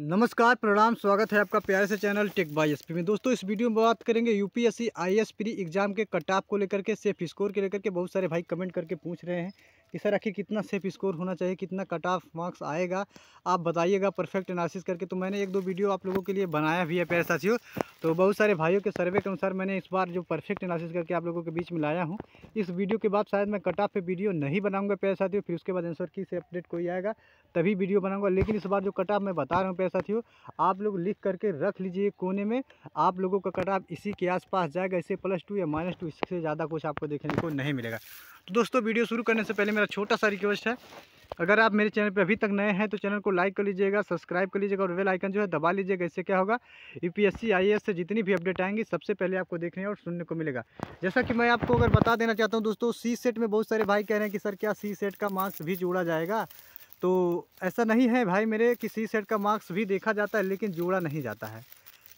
नमस्कार प्रणाम स्वागत है आपका प्यारे से चैनल टेक बाई एस में दोस्तों इस वीडियो में बात करेंगे यूपीएससी आईएएस प्री एग्जाम के कट ऑफ को लेकर के सेफ स्कोर के लेकर के बहुत सारे भाई कमेंट करके पूछ रहे हैं कि सर आखिर कितना सेफ स्कोर होना चाहिए कितना कट ऑफ मार्क्स आएगा आप बताइएगा परफेक्ट एनालिसिस करके तो मैंने एक दो वीडियो आप लोगों के लिए बनाया भी है प्यारे साथियों तो बहुत सारे भाइयों के सर्वे के अनुसार मैंने इस बार जो परफेक्ट एनालिसिस करके आप लोगों के बीच में लाया हूँ इस वीडियो के बाद शायद मैं कट ऑफ पर वीडियो नहीं बनाऊँगा प्यारे साथियों फिर उसके बाद आंसर की से अपडेट कोई आएगा तभी वीडियो बनाऊँगा लेकिन इस बार जो कट ऑफ मैं बता रहा हूँ प्यारे साथियों आप लोग लिख करके रख लीजिए कोने में आप लोगों का कट ऑफ इसी के आसपास जाएगा इससे प्लस टू या माइनस टू इससे ज़्यादा कुछ आपको देखने को नहीं मिलेगा तो दोस्तों वीडियो शुरू करने से पहले मैं मेरा छोटा सा रिक्वेस्ट है अगर आप मेरे चैनल पे अभी तक नए हैं तो चैनल को लाइक कर लीजिएगा सब्सक्राइब कर लीजिएगा और वेल आइकन जो है दबा लीजिएगा इससे क्या होगा यूपीएससी आईएएस से जितनी भी अपडेट आएंगी सबसे पहले आपको देखने और सुनने को मिलेगा जैसा कि मैं आपको अगर बता देना चाहता हूँ दोस्तों सी सेट में बहुत सारे भाई कह रहे हैं कि सर क्या सी सेट का मार्क्स भी जोड़ा जाएगा तो ऐसा नहीं है भाई मेरे कि सी सेट का मार्क्स भी देखा जाता है लेकिन जोड़ा नहीं जाता है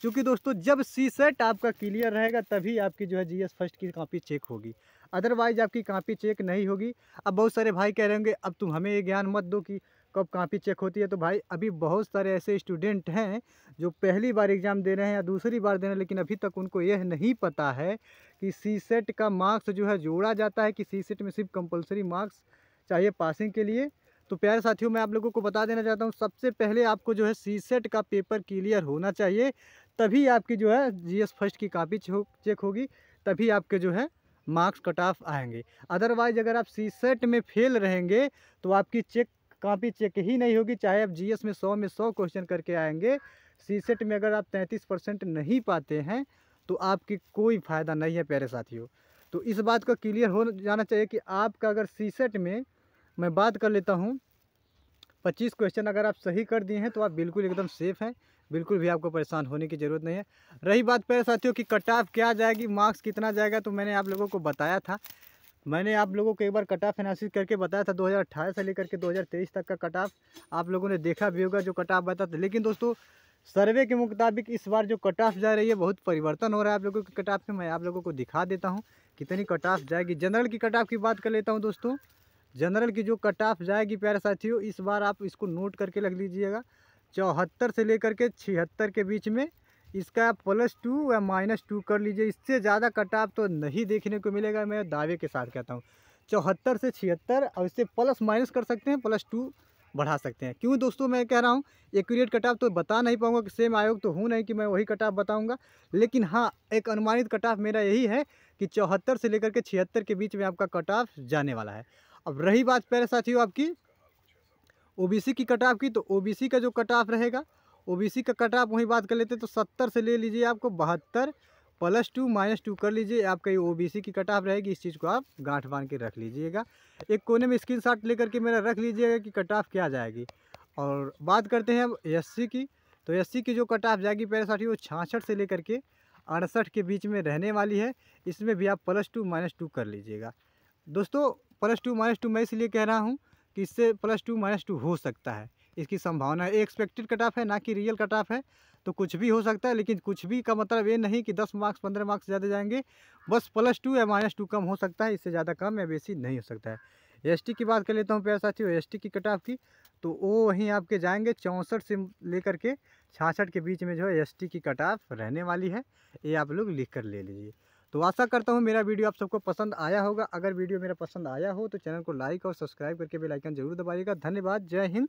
क्योंकि दोस्तों जब सी सेट आपका क्लियर रहेगा तभी आपकी जो है जीएस फर्स्ट की कॉपी चेक होगी अदरवाइज आपकी कॉपी चेक नहीं होगी अब बहुत सारे भाई कह रहे होंगे अब तुम हमें ये ज्ञान मत दो कि कब कॉपी चेक होती है तो भाई अभी बहुत सारे ऐसे स्टूडेंट हैं जो पहली बार एग्ज़ाम दे रहे हैं या दूसरी बार दे रहे हैं लेकिन अभी तक उनको यह नहीं पता है कि सी सेट का मार्क्स जो है जोड़ा जाता है कि सी सेट में सिर्फ कंपलसरी मार्क्स चाहिए पासिंग के लिए तो प्यारे साथियों मैं आप लोगों को बता देना चाहता हूँ सबसे पहले आपको जो है सी सेट का पेपर क्लियर होना चाहिए तभी आपकी जो है जीएस फर्स्ट की कापी चेक होगी तभी आपके जो है मार्क्स कट ऑफ आएंगे अदरवाइज अगर आप सी सेट में फेल रहेंगे तो आपकी चेक कापी चेक ही नहीं होगी चाहे आप जीएस में सौ में सौ क्वेश्चन करके आएंगे सी सेट में अगर आप तैंतीस परसेंट नहीं पाते हैं तो आपकी कोई फ़ायदा नहीं है प्यारे साथियों तो इस बात का क्लियर हो जाना चाहिए कि आपका अगर सी सेट में मैं बात कर लेता हूँ पच्चीस क्वेश्चन अगर आप सही कर दिए हैं तो आप बिल्कुल एकदम सेफ़ हैं बिल्कुल भी आपको परेशान होने की ज़रूरत नहीं है रही बात पैर साथियों की कट ऑफ क्या जाएगी मार्क्स कितना जाएगा तो मैंने आप लोगों को बताया था मैंने आप लोगों को एक बार कट ऑफ एनालिसिस करके बताया था 2018 से लेकर के 2023 तक का कट ऑफ आप लोगों ने देखा भी होगा जो कट ऑफ बताया था लेकिन दोस्तों सर्वे के मुताबिक इस बार जो कट ऑफ जा रही है बहुत परिवर्तन हो रहा है आप लोगों के कट ऑफ में मैं आप लोगों को दिखा देता हूँ कितनी कट ऑफ जाएगी जनरल की कट ऑफ की बात कर लेता हूँ दोस्तों जनरल की जो कट ऑफ जाएगी प्यारे साथियों इस बार आप इसको नोट करके रख लीजिएगा चौहत्तर से लेकर के छिहत्तर के बीच में इसका आप प्लस टू या माइनस टू कर लीजिए इससे ज़्यादा कटाव तो नहीं देखने को मिलेगा मैं दावे के साथ कहता हूँ चौहत्तर से छिहत्तर और इससे प्लस माइनस कर सकते हैं प्लस टू बढ़ा सकते हैं क्यों दोस्तों मैं कह रहा हूँ एक्यूरेट कटाव तो बता नहीं पाऊँगा कि सेम आयोग तो हूँ नहीं कि मैं वही कटाव बताऊँगा लेकिन हाँ एक अनुमानित कटाव मेरा यही है कि चौहत्तर से लेकर के छिहत्तर के बीच में आपका कटाव जाने वाला है अब रही बात पहले साथियों आपकी ओबीसी की कट ऑफ की तो ओबीसी का जो कट ऑफ रहेगा ओबीसी का कट ऑफ वहीं बात कर लेते हैं तो सत्तर से ले लीजिए आपको बहत्तर प्लस टू माइनस टू कर लीजिए आपका ये ओबीसी की कट ऑफ रहेगी इस चीज़ को आप गांठ बांध के रख लीजिएगा एक कोने में स्क्रीन शॉट लेकर के मेरा रख लीजिएगा कि कट ऑफ क्या जाएगी और बात करते हैं अब एस की तो एस की जो कट ऑफ जाएगी पहले साठी वो छाछठ से लेकर के अड़सठ के बीच में रहने वाली है इसमें भी आप प्लस टू माइनस टू कर लीजिएगा दोस्तों प्लस टू माइनस टू मैं इसलिए कह रहा हूँ कि इससे प्लस टू माइनस टू हो सकता है इसकी संभावना है एक्सपेक्टेड कट ऑफ है ना कि रियल कट ऑफ है तो कुछ भी हो सकता है लेकिन कुछ भी का मतलब ये नहीं कि दस मार्क्स पंद्रह मार्क्स ज़्यादा जाएंगे बस प्लस टू या माइनस टू कम हो सकता है इससे ज़्यादा कम या बेसी नहीं हो सकता है एस की बात कर लेता हूँ प्यार साथियों एस की कट ऑफ की तो वो वहीं आपके जाएंगे चौंसठ से लेकर के छाछठ के बीच में जो है एस की कट ऑफ रहने वाली है ये आप लोग लिख कर ले लीजिए तो आशा करता हूँ मेरा वीडियो आप सबको पसंद आया होगा अगर वीडियो मेरा पसंद आया हो तो चैनल को लाइक और सब्सक्राइब करके बेलाइकन जरूर दबाइएगा धन्यवाद जय हिंद